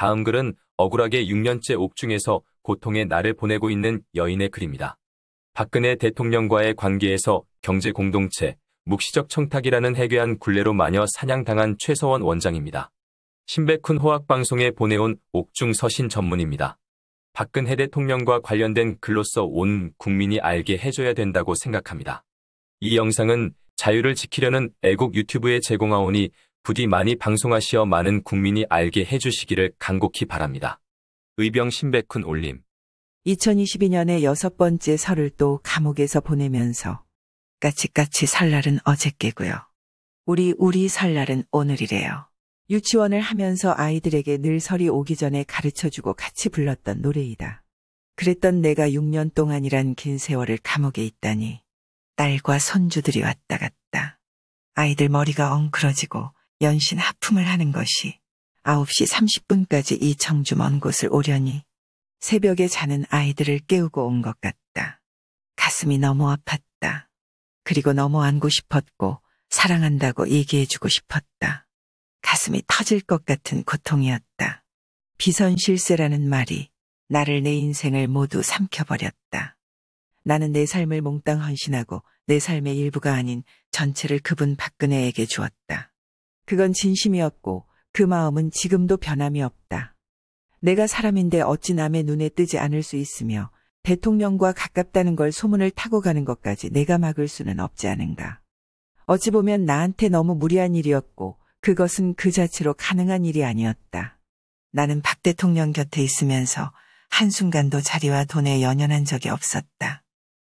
다음 글은 억울하게 6년째 옥중에서 고통의 날을 보내고 있는 여인의 글입니다. 박근혜 대통령과의 관계에서 경제 공동체, 묵시적 청탁이라는 해괴한 굴레로 마녀 사냥당한 최서원 원장입니다. 신백훈 호학방송에 보내온 옥중 서신 전문입니다. 박근혜 대통령과 관련된 글로서 온 국민이 알게 해줘야 된다고 생각합니다. 이 영상은 자유를 지키려는 애국 유튜브에 제공하오니 부디 많이 방송하시어 많은 국민이 알게 해주시기를 간곡히 바랍니다. 의병 신백훈 올림 2022년의 여섯 번째 설을 또 감옥에서 보내면서 까치까치 설날은 어제께고요. 우리 우리 설날은 오늘이래요. 유치원을 하면서 아이들에게 늘 설이 오기 전에 가르쳐주고 같이 불렀던 노래이다. 그랬던 내가 6년 동안이란 긴 세월을 감옥에 있다니 딸과 손주들이 왔다 갔다. 아이들 머리가 엉클어지고 연신 하품을 하는 것이 9시 30분까지 이 청주 먼 곳을 오려니 새벽에 자는 아이들을 깨우고 온 것 같다. 가슴이 너무 아팠다. 그리고 너무 안고 싶었고 사랑한다고 얘기해주고 싶었다. 가슴이 터질 것 같은 고통이었다. 비선실세라는 말이 나를 내 인생을 모두 삼켜버렸다. 나는 내 삶을 몽땅 헌신하고 내 삶의 일부가 아닌 전체를 그분 박근혜에게 주었다. 그건 진심이었고 그 마음은 지금도 변함이 없다. 내가 사람인데 어찌 남의 눈에 뜨지 않을 수 있으며 대통령과 가깝다는 걸 소문을 타고 가는 것까지 내가 막을 수는 없지 않은가. 어찌 보면 나한테 너무 무리한 일이었고 그것은 그 자체로 가능한 일이 아니었다. 나는 박 대통령 곁에 있으면서 한순간도 자리와 돈에 연연한 적이 없었다.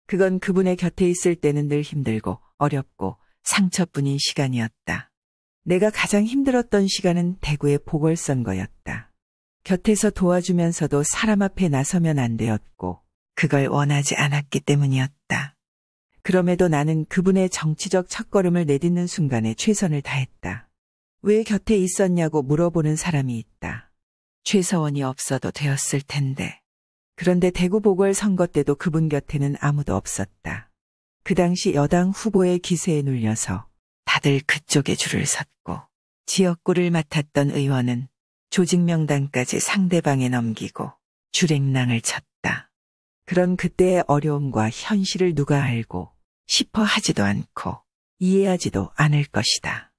그건 그분의 곁에 있을 때는 늘 힘들고 어렵고 상처뿐인 시간이었다. 내가 가장 힘들었던 시간은 대구의 보궐선거였다. 곁에서 도와주면서도 사람 앞에 나서면 안 되었고 그걸 원하지 않았기 때문이었다. 그럼에도 나는 그분의 정치적 첫걸음을 내딛는 순간에 최선을 다했다. 왜 곁에 있었냐고 물어보는 사람이 있다. 최서원이 없어도 되었을 텐데. 그런데 대구 보궐선거 때도 그분 곁에는 아무도 없었다. 그 당시 여당 후보의 기세에 눌려서 다들 그쪽에 줄을 섰고 지역구를 맡았던 의원은 조직 명단까지 상대방에 넘기고 주랭낭을 쳤다. 그런 그때의 어려움과 현실을 누가 알고 싶어 하지도 않고 이해하지도 않을 것이다.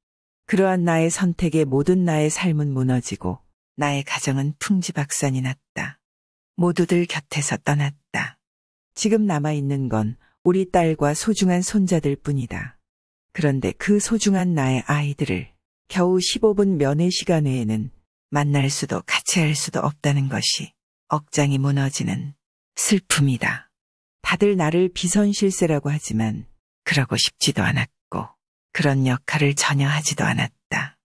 그러한 나의 선택에 모든 나의 삶은 무너지고 나의 가정은 풍지박산이 났다. 모두들 곁에서 떠났다. 지금 남아있는 건 우리 딸과 소중한 손자들 뿐이다. 그런데 그 소중한 나의 아이들을 겨우 15분 면회 시간 외에는 만날 수도 같이 할 수도 없다는 것이 억장이 무너지는 슬픔이다. 다들 나를 비선실세라고 하지만 그러고 싶지도 않았고 그런 역할을 전혀 하지도 않았다.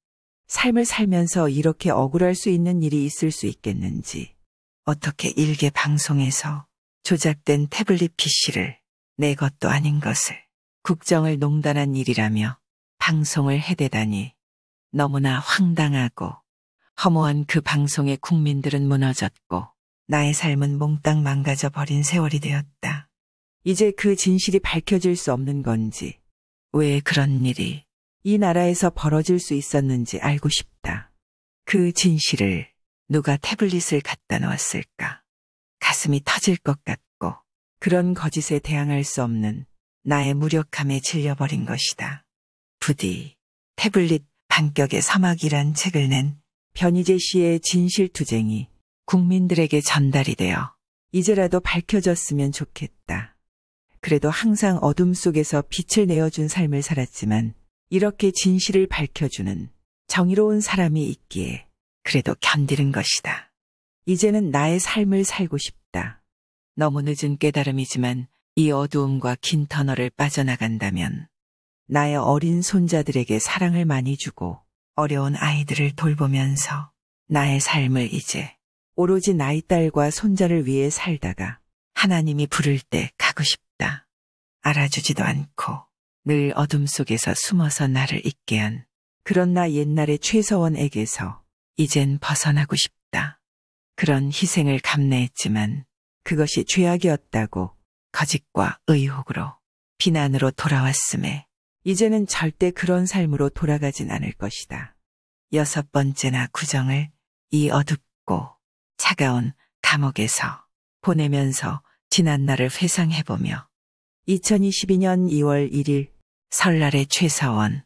삶을 살면서 이렇게 억울할 수 있는 일이 있을 수 있겠는지 어떻게 일개 방송에서 조작된 태블릿 PC를 내 것도 아닌 것을 국정을 농단한 일이라며 방송을 해대다니 너무나 황당하고 허무한 그 방송에 국민들은 무너졌고 나의 삶은 몽땅 망가져 버린 세월이 되었다. 이제 그 진실이 밝혀질 수 없는 건지 왜 그런 일이 이 나라에서 벌어질 수 있었는지 알고 싶다. 그 진실을 누가 태블릿을 갖다 놓았을까? 가슴이 터질 것 같고 그런 거짓에 대항할 수 없는 나의 무력함에 질려버린 것이다. 부디 태블릿 반격의 사막이란 책을 낸 변희재 씨의 진실투쟁이 국민들에게 전달이 되어 이제라도 밝혀졌으면 좋겠다. 그래도 항상 어둠 속에서 빛을 내어준 삶을 살았지만 이렇게 진실을 밝혀주는 정의로운 사람이 있기에 그래도 견디는 것이다. 이제는 나의 삶을 살고 싶다. 너무 늦은 깨달음이지만 이 어두움과 긴 터널을 빠져나간다면 나의 어린 손자들에게 사랑을 많이 주고 어려운 아이들을 돌보면서 나의 삶을 이제 오로지 나의 딸과 손자를 위해 살다가 하나님이 부를 때 가고 싶다. 알아주지도 않고 늘 어둠 속에서 숨어서 나를 잊게 한 그런 나 옛날의 최서원에게서 이젠 벗어나고 싶다. 그런 희생을 감내했지만 그것이 죄악이었다고 거짓과 의혹으로 비난으로 돌아왔음에 이제는 절대 그런 삶으로 돌아가진 않을 것이다. 여섯 번째나 구정을 이 어둡고 차가운 감옥에서 보내면서 지난 날을 회상해보며 2022년 2월 1일 설날의 최사원